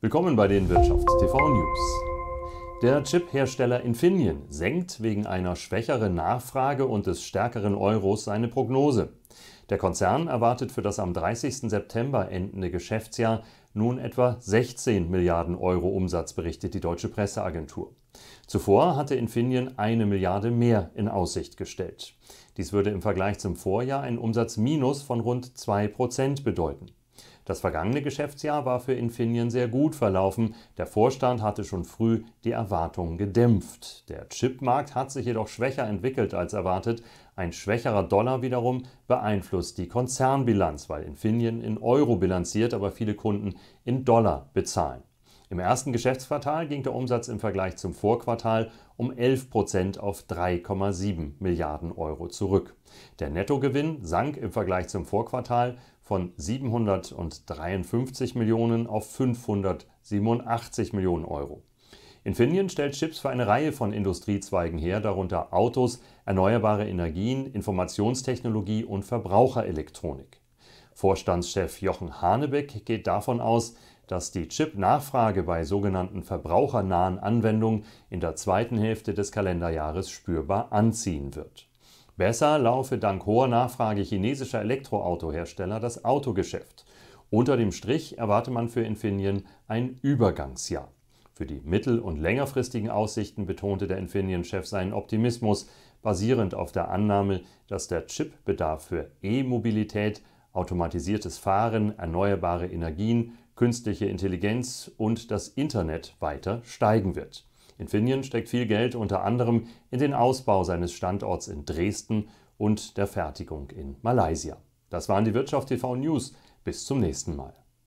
Willkommen bei den Wirtschafts-TV News. Der Chip-Hersteller Infineon senkt wegen einer schwächeren Nachfrage und des stärkeren Euros seine Prognose. Der Konzern erwartet für das am 30. September endende Geschäftsjahr nun etwa 16 Milliarden Euro Umsatz, berichtet die deutsche Presseagentur. Zuvor hatte Infineon eine Milliarde mehr in Aussicht gestellt. Dies würde im Vergleich zum Vorjahr ein Umsatzminus von rund 2 Prozent bedeuten. Das vergangene Geschäftsjahr war für Infineon sehr gut verlaufen. Der Vorstand hatte schon früh die Erwartungen gedämpft. Der Chipmarkt hat sich jedoch schwächer entwickelt als erwartet. Ein schwächerer Dollar wiederum beeinflusst die Konzernbilanz, weil Infineon in Euro bilanziert, aber viele Kunden in Dollar bezahlen. Im ersten Geschäftsquartal ging der Umsatz im Vergleich zum Vorquartal um 11 Prozent auf 3,7 Milliarden Euro zurück. Der Nettogewinn sank im Vergleich zum Vorquartal von 753 Millionen auf 587 Millionen Euro. Infineon stellt Chips für eine Reihe von Industriezweigen her, darunter Autos, erneuerbare Energien, Informationstechnologie und Verbraucherelektronik. Vorstandschef Jochen Hanebeck geht davon aus, dass die Chip-Nachfrage bei sogenannten verbrauchernahen Anwendungen in der zweiten Hälfte des Kalenderjahres spürbar anziehen wird. Besser laufe dank hoher Nachfrage chinesischer Elektroautohersteller das Autogeschäft. Unter dem Strich erwarte man für Infineon ein Übergangsjahr. Für die mittel- und längerfristigen Aussichten betonte der Infineon-Chef seinen Optimismus, basierend auf der Annahme, dass der Chip-Bedarf für E-Mobilität, automatisiertes Fahren, erneuerbare Energien, künstliche Intelligenz und das Internet weiter steigen wird. Infineon steckt viel Geld unter anderem in den Ausbau seines Standorts in Dresden und der Fertigung in Malaysia. Das waren die Wirtschaft TV News. Bis zum nächsten Mal.